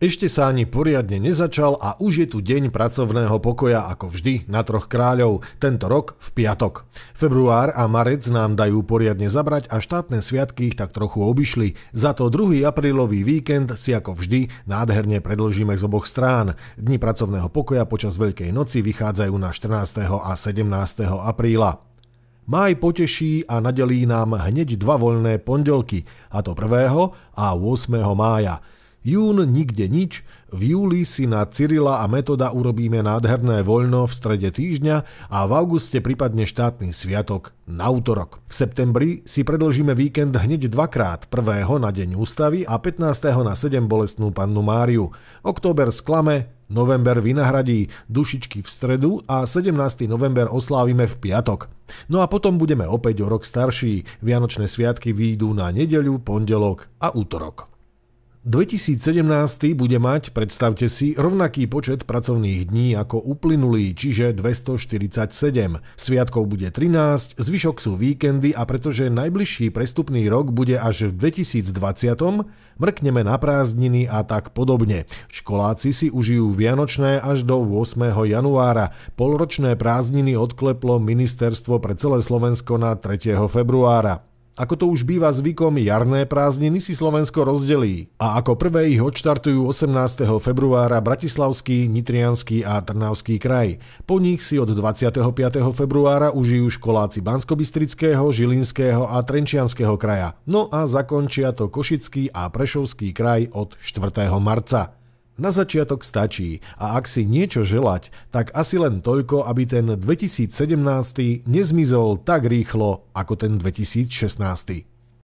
Ešte sa ani poriadne nezačal a už je tu deň pracovného pokoja ako vždy na troch kráľov, tento rok v piatok. Február a marec nám dajú poriadne zabrať a štátne sviatky ich tak trochu obišli. Za to 2. aprílový víkend si ako vždy nádherne predlžíme z oboch strán. Dni pracovného pokoja počas Veľkej noci vychádzajú na 14. a 17. apríla. Maj poteší a nadelí nám hneď dva voľné pondelky, a to 1. a 8. mája. Jún nikde nič, v júli si na Cyrila a Metoda urobíme nádherné voľno v strede týždňa a v auguste prípadne štátny sviatok na útorok. V septembri si predlžíme víkend hneď dvakrát, 1. na Deň ústavy a 15. na 7 bolestnú pannu Máriu. Október sklame, november vynahradí dušičky v stredu a 17. november oslávime v piatok. No a potom budeme opäť o rok starší, vianočné sviatky výjdu na nedeľu, pondelok a útorok. 2017 bude mať, predstavte si, rovnaký počet pracovných dní ako uplynulý, čiže 247. Sviatkov bude 13, zvyšok sú víkendy a pretože najbližší prestupný rok bude až v 2020, mrkneme na prázdniny a tak podobne. Školáci si užijú vianočné až do 8. januára. Polročné prázdniny odkleplo ministerstvo pre celé Slovensko na 3. februára. Ako to už býva zvykom, jarné prázdniny si Slovensko rozdelí a ako prvé ich odštartujú 18. februára Bratislavský, Nitrianský a Trnavský kraj. Po nich si od 25. februára užijú školáci Banskobistrického, Žilinského a Trenčianského kraja. No a zakončia to Košický a Prešovský kraj od 4. marca. Na začiatok stačí a ak si niečo želať, tak asi len toľko, aby ten 2017 nezmizol tak rýchlo ako ten 2016.